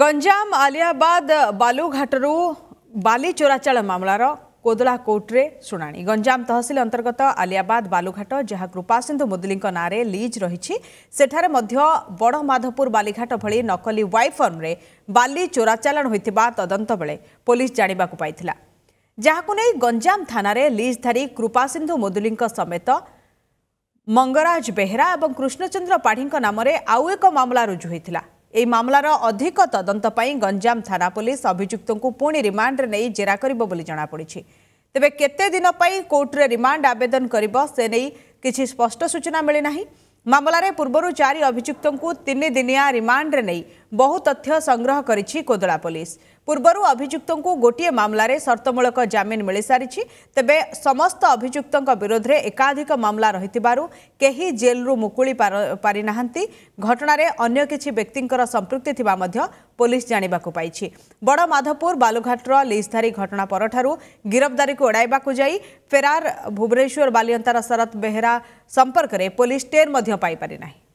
ଗଞ୍ଜାମ ଆଲିଆବାଦ ବାଲୁଘାଟରୁ ବାଲି ଚୋରାଚାଳ ମାମଲାର କୋଦଳା କୋର୍ଟରେ ଶୁଣାଣି ଗଞ୍ଜାମ ତହସିଲ ଅନ୍ତର୍ଗତ ଆଲିଆବାଦ ବାଲୁଘାଟ ଯାହା କୃପାସିନ୍ଧୁ ମୁଦୁଲିଙ୍କ ନାଁରେ ଲିଜ୍ ରହିଛି ସେଠାରେ ମଧ୍ୟ ବଡ଼ମାଧପୁର ବାଲିଘାଟ ଭଳି ନକଲି ୱାଇ ଫର୍ମରେ ବାଲି ଚୋରାଚାଲାଣ ହୋଇଥିବା ତଦନ୍ତ ବେଳେ ପୋଲିସ ଜାଣିବାକୁ ପାଇଥିଲା ଯାହାକୁ ନେଇ ଗଞ୍ଜାମ ଥାନାରେ ଲିଜ୍ଧାରୀ କୃପାସିନ୍ଧୁ ମୁଦୁଲିଙ୍କ ସମେତ ମଙ୍ଗରାଜ ବେହେରା ଏବଂ କୃଷ୍ଣଚନ୍ଦ୍ର ପାଢ଼ୀଙ୍କ ନାମରେ ଆଉ ଏକ ମାମଲା ରୁଜୁ ହୋଇଥିଲା ଏହି ମାମଲାର ଅଧିକ ତଦନ୍ତ ପାଇଁ ଗଞ୍ଜାମ ଥାନା ପୋଲିସ ଅଭିଯୁକ୍ତଙ୍କୁ ପୁଣି ରିମାଣ୍ଡରେ ନେଇ ଜେରା କରିବ ବୋଲି ଜଣାପଡ଼ିଛି ତେବେ କେତେ ଦିନ ପାଇଁ କୋର୍ଟରେ ରିମାଣ୍ଡ ଆବେଦନ କରିବ ସେ ନେଇ କିଛି ସ୍ପଷ୍ଟ ସୂଚନା ମିଳିନାହିଁ ମାମଲାରେ ପୂର୍ବରୁ ଚାରି ଅଭିଯୁକ୍ତଙ୍କୁ ତିନିଦିନିଆ ରିମାଣ୍ଡରେ ନେଇ ବହୁ ତଥ୍ୟ ସଂଗ୍ରହ କରିଛି କୋଦଳା ପୋଲିସ ପୂର୍ବରୁ ଅଭିଯୁକ୍ତଙ୍କୁ ଗୋଟିଏ ମାମଲାରେ ସର୍ତ୍ତମୂଳକ ଜାମିନ ମିଳିସାରିଛି ତେବେ ସମସ୍ତ ଅଭିଯୁକ୍ତଙ୍କ ବିରୋଧରେ ଏକାଧିକ ମାମଲା ରହିଥିବାରୁ କେହି ଜେଲ୍ରୁ ମୁକୁଳି ପାରିନାହାନ୍ତି ଘଟଣାରେ ଅନ୍ୟ କିଛି ବ୍ୟକ୍ତିଙ୍କର ସମ୍ପୃକ୍ତି ଥିବା ମଧ୍ୟ ପୋଲିସ ଜାଣିବାକୁ ପାଇଛି ବଡ଼ମାଧପୁର ବାଲୁଘାଟର ଲିଜ୍ଧାରୀ ଘଟଣା ପରଠାରୁ ଗିରଫଦାରୀକୁ ଏଡ଼ାଇବାକୁ ଯାଇ ଫେରାର ଭୁବନେଶ୍ୱର ବାଲିଅନ୍ତାର ଶରତ ବେହେରା ସମ୍ପର୍କରେ ପୋଲିସ ଟେର୍ ମଧ୍ୟ ପାଇପାରି ନାହିଁ